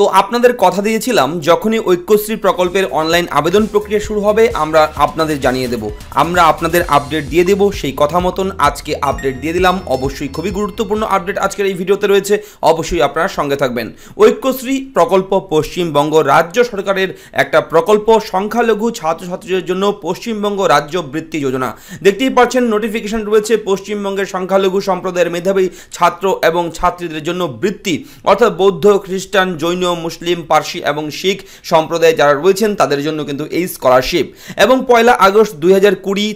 তো আপনাদের কথা দিয়েছিলাম যখনই ঐক্যশ্রী প্রকল্পের অনলাইন আবেদন প্রক্রিয়া শুরু হবে আমরা আপনাদের জানিয়ে দেব আমরা আপনাদের আপডেট দিয়ে দেব সেই কথা মতন আজকে আপডেট দিয়ে দিলাম অবশ্যই খুবই গুরুত্বপূর্ণ আপডেট আজকের এই ভিডিওতে রয়েছে অবশ্যই আপনারা সঙ্গে থাকবেন ঐক্যশ্রী প্রকল্প পশ্চিমবঙ্গ রাজ্য সরকারের একটা প্রকল্প সংখ্যালঘু ছাত্রছাত্রীদের জন্য পশ্চিমবঙ্গ রাজ্য বৃত্তি যোজনা দেখতেই পাচ্ছেন নোটিফিকেশন রয়েছে পশ্চিমবঙ্গের সংখ্যালঘু সম্প্রদায়ের মেধাবী ছাত্র এবং ছাত্রীদের জন্য বৃত্তি অর্থাৎ বৌদ্ধ খ্রিস্টান জৈন ধর্মীয় মুসলিম পার্সি এবং শিখ সম্প্রদায় যারা রয়েছেন তাদের জন্য কিন্তু এই স্কলারশিপ এবং পয়লা আগস্ট দুই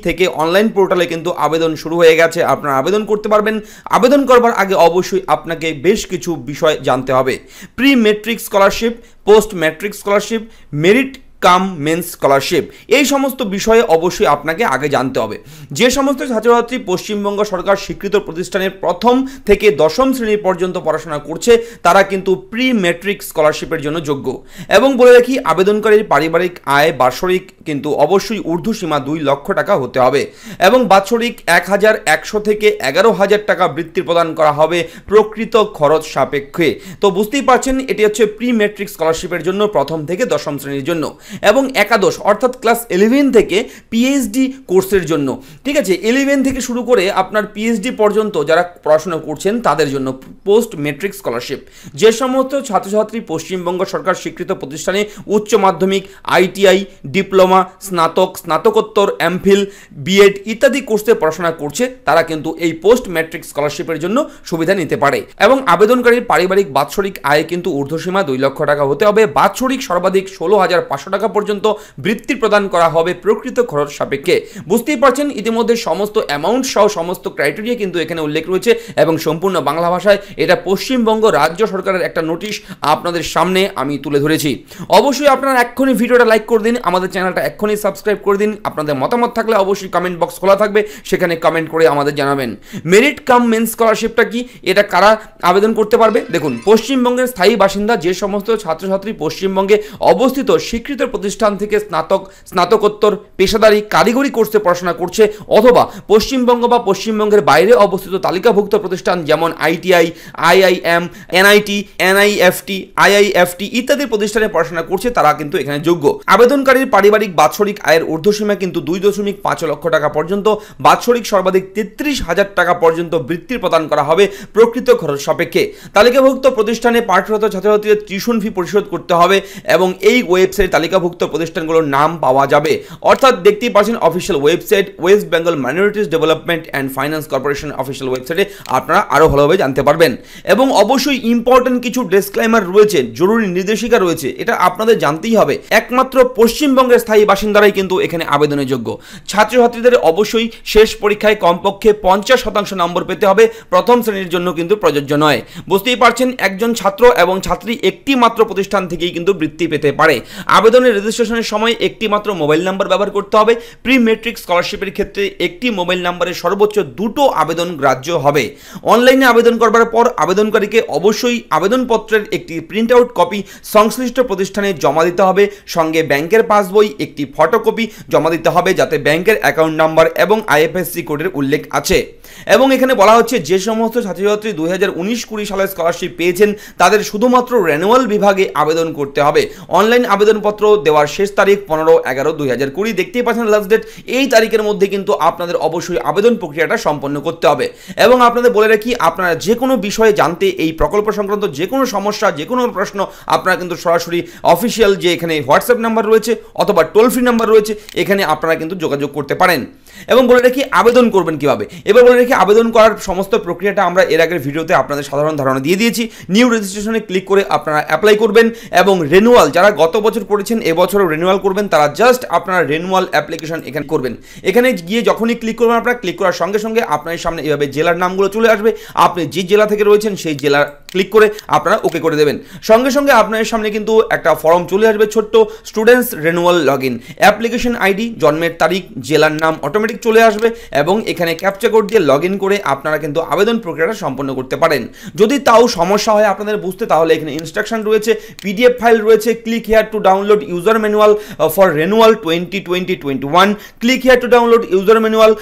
থেকে অনলাইন পোর্টালে কিন্তু আবেদন শুরু হয়ে গেছে আপনারা আবেদন করতে পারবেন আবেদন করবার আগে অবশ্যই আপনাকে বেশ কিছু বিষয় জানতে হবে pre matric scholarship post matric scholarship merit cum means scholarship এই সমস্ত বিষয়ে অবশ্যই আপনাকে আগে জানতে হবে যে সমস্ত ছাত্রছাত্রী পশ্চিমবঙ্গ সরকার স্বীকৃত প্রতিষ্ঠানের প্রথম থেকে দশম শ্রেণী পর্যন্ত পড়াশোনা করছে তারা কিন্তু প্রি মেট্রিক স্কলারশিপের জন্য যোগ্য এবং বলে রাখি আবেদনকারীর পারিবারিক আয় বার্ষরিক কিন্তু অবশ্যই সীমা দুই লক্ষ টাকা হতে হবে এবং বাৎসরিক এক হাজার একশো থেকে এগারো হাজার টাকা বৃত্তি প্রদান করা হবে প্রকৃত খরচ সাপেক্ষে তো বুঝতেই পারছেন এটি হচ্ছে প্রি মেট্রিক স্কলারশিপের জন্য প্রথম থেকে দশম শ্রেণীর জন্য এবং একাদশ অর্থাৎ ক্লাস ইলেভেন থেকে পিএইচডি কোর্সের জন্য ঠিক আছে ইলেভেন থেকে শুরু করে আপনার পিএইচডি পর্যন্ত যারা পড়াশোনা করছেন তাদের জন্য পোস্ট মেট্রিক স্কলারশিপ যে সমস্ত ছাত্রছাত্রী পশ্চিমবঙ্গ সরকার স্বীকৃত প্রতিষ্ঠানে উচ্চ মাধ্যমিক আইটিআই ডিপ্লোমা স্নাতক স্নাতকোত্তর এমফিল বিএড ইত্যাদি কোর্সে পড়াশোনা করছে তারা কিন্তু এই পোস্ট ম্যাট্রিক স্কলারশিপের জন্য সুবিধা নিতে পারে এবং আবেদনকারীর পারিবারিক বাৎসরিক আয় কিন্তু ঊর্ধ্বসীমা দুই লক্ষ টাকা হতে হবে বাৎসরিক সর্বাধিক ষোলো হাজার পাঁচশো টাকা টাকা পর্যন্ত বৃত্তি প্রদান করা হবে প্রকৃত খরচ সাপেক্ষে বুঝতেই পারছেন ইতিমধ্যে সমস্ত অ্যামাউন্ট সহ সমস্ত ক্রাইটেরিয়া কিন্তু এখানে উল্লেখ রয়েছে এবং সম্পূর্ণ বাংলা ভাষায় এটা পশ্চিমবঙ্গ রাজ্য সরকারের একটা নোটিশ আপনাদের সামনে আমি তুলে ধরেছি অবশ্যই আপনারা এক্ষুনি ভিডিওটা লাইক করে দিন আমাদের চ্যানেলটা এক্ষুনি সাবস্ক্রাইব করে দিন আপনাদের মতামত থাকলে অবশ্যই কমেন্ট বক্স খোলা থাকবে সেখানে কমেন্ট করে আমাদের জানাবেন মেরিট কাম মেন স্কলারশিপটা কি এটা কারা আবেদন করতে পারবে দেখুন পশ্চিমবঙ্গের স্থায়ী বাসিন্দা যে সমস্ত ছাত্রছাত্রী পশ্চিমবঙ্গে অবস্থিত স্বীকৃত প্রতিষ্ঠান থেকে স্নাতক স্নাতকোত্তর পেশাদারি কারিগরি কোর্সে পড়াশোনা করছে অথবা পশ্চিমবঙ্গ বা পশ্চিমবঙ্গের বাইরে অবস্থিত তালিকাভুক্ত প্রতিষ্ঠান যেমন ITI IIM NIT NIFT IIFT ইত্যাদি প্রতিষ্ঠানে পড়াশোনা করছে তারা কিন্তু এখানে যোগ্য আবেদনকারীর পারিবারিক বাৎসরিক আয়ের ঊর্ধ্বসীমা কিন্তু দুই দশমিক পাঁচ লক্ষ টাকা পর্যন্ত বাৎসরিক সর্বাধিক তেত্রিশ হাজার টাকা পর্যন্ত বৃত্তির প্রদান করা হবে প্রকৃত খরচ সাপেক্ষে তালিকাভুক্ত প্রতিষ্ঠানে পাঠরত ছাত্রছাত্রীদের টিউশন ফি পরিশোধ করতে হবে এবং এই ওয়েবসাইট তালিকা তালিকাভুক্ত প্রতিষ্ঠানগুলোর নাম পাওয়া যাবে অর্থাৎ দেখতেই পাচ্ছেন official website West Bengal minorities development and finance corporation official ওয়েবসাইটে আপনারা আরও ভালোভাবে জানতে পারবেন এবং অবশ্যই ইম্পর্টেন্ট কিছু ডিসক্লাইমার রয়েছে জরুরি নির্দেশিকা রয়েছে এটা আপনাদের জানতেই হবে একমাত্র পশ্চিমবঙ্গের স্থায়ী বাসিন্দারাই কিন্তু এখানে আবেদনের যোগ্য ছাত্রছাত্রীদের অবশ্যই শেষ পরীক্ষায় কমপক্ষে পঞ্চাশ শতাংশ নম্বর পেতে হবে প্রথম শ্রেণীর জন্য কিন্তু প্রযোজ্য নয় বুঝতেই পারছেন একজন ছাত্র এবং ছাত্রী একটি মাত্র প্রতিষ্ঠান থেকেই কিন্তু বৃত্তি পেতে পারে আবেদন আবেদনের রেজিস্ট্রেশনের সময় একটি মাত্র মোবাইল নাম্বার ব্যবহার করতে হবে প্রি মেট্রিক স্কলারশিপের ক্ষেত্রে একটি মোবাইল নাম্বারে সর্বোচ্চ দুটো আবেদন গ্রাহ্য হবে অনলাইনে আবেদন করবার পর আবেদনকারীকে অবশ্যই আবেদনপত্রের একটি প্রিন্ট আউট কপি সংশ্লিষ্ট প্রতিষ্ঠানে জমা দিতে হবে সঙ্গে ব্যাংকের পাসবই একটি ফটোকপি জমা দিতে হবে যাতে ব্যাংকের অ্যাকাউন্ট নাম্বার এবং আইএফএসসি কোডের উল্লেখ আছে এবং এখানে বলা হচ্ছে যে সমস্ত ছাত্রছাত্রী দুই হাজার উনিশ কুড়ি সালে স্কলারশিপ পেয়েছেন তাদের শুধুমাত্র রেনুয়াল বিভাগে আবেদন করতে হবে অনলাইন আবেদনপত্র দেওয়ার শেষ তারিখ পনেরো এগারো দুই হাজার কুড়ি দেখতেই পাচ্ছেন লাস্ট ডেট এই তারিখের মধ্যে কিন্তু আপনাদের অবশ্যই আবেদন প্রক্রিয়াটা সম্পন্ন করতে হবে এবং আপনাদের বলে রাখি আপনারা যে কোনো বিষয়ে জানতে এই প্রকল্প সংক্রান্ত যে কোনো সমস্যা যে কোনো প্রশ্ন আপনারা কিন্তু সরাসরি অফিসিয়াল যে এখানে হোয়াটসঅ্যাপ নাম্বার রয়েছে অথবা টোল ফ্রি নাম্বার রয়েছে এখানে আপনারা কিন্তু যোগাযোগ করতে পারেন এবং বলে রাখি আবেদন করবেন কিভাবে এবার বলে রেখে আবেদন করার সমস্ত প্রক্রিয়াটা আমরা এর আগের ভিডিওতে আপনাদের সাধারণ ধারণা দিয়ে দিয়েছি নিউ রেজিস্ট্রেশনে ক্লিক করে আপনারা অ্যাপ্লাই করবেন এবং রেনুয়াল যারা গত বছর করেছেন এবছরও রেনুয়াল করবেন তারা জাস্ট আপনারা রেনুয়াল অ্যাপ্লিকেশন এখানে করবেন এখানে গিয়ে যখনই ক্লিক করবেন আপনারা ক্লিক করার সঙ্গে সঙ্গে আপনার সামনে এভাবে জেলার নামগুলো চলে আসবে আপনি যে জেলা থেকে রয়েছেন সেই জেলা ক্লিক করে আপনারা ওকে করে দেবেন সঙ্গে সঙ্গে আপনার সামনে কিন্তু একটা ফর্ম চলে আসবে ছোট্ট students renewal log in application ID জন্মের তারিখ জেলার নাম অটোমেটিক অটোমেটিক চলে আসবে এবং এখানে ক্যাপচা কোড দিয়ে লগ করে আপনারা কিন্তু আবেদন প্রক্রিয়াটা সম্পন্ন করতে পারেন যদি তাও সমস্যা হয় আপনাদের বুঝতে তাহলে এখানে ইনস্ট্রাকশন রয়েছে পিডিএফ ফাইল রয়েছে click here to download user manual for renewal twenty twenty twenty one click here to download user manual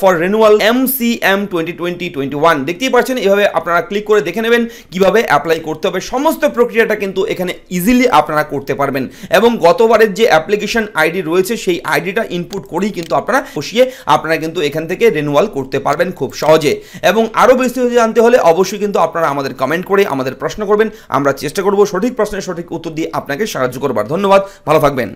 for renewal M C M twenty twenty twenty one দেখতেই পাচ্ছেন এভাবে আপনারা ক্লিক করে দেখে নেবেন কিভাবে অ্যাপ্লাই করতে হবে সমস্ত প্রক্রিয়াটা কিন্তু এখানে ইজিলি আপনারা করতে পারবেন এবং গতবারের যে অ্যাপ্লিকেশন আইডি রয়েছে সেই আইডিটা ইনপুট করেই কিন্তু আপনারা বসিয়ে আপনারা কিন্তু এখান থেকে রেনুয়াল করতে পারবেন খুব সহজে এবং আরও বিস্তারিত জানতে হলে অবশ্যই কিন্তু আপনারা আমাদের কমেন্ট করে আমাদের প্রশ্ন করবেন আমরা চেষ্টা করব সঠিক প্রশ্নের সঠিক উত্তর দিয়ে আপনাকে সাহায্য করবার ধন্যবাদ ভালো থাকবেন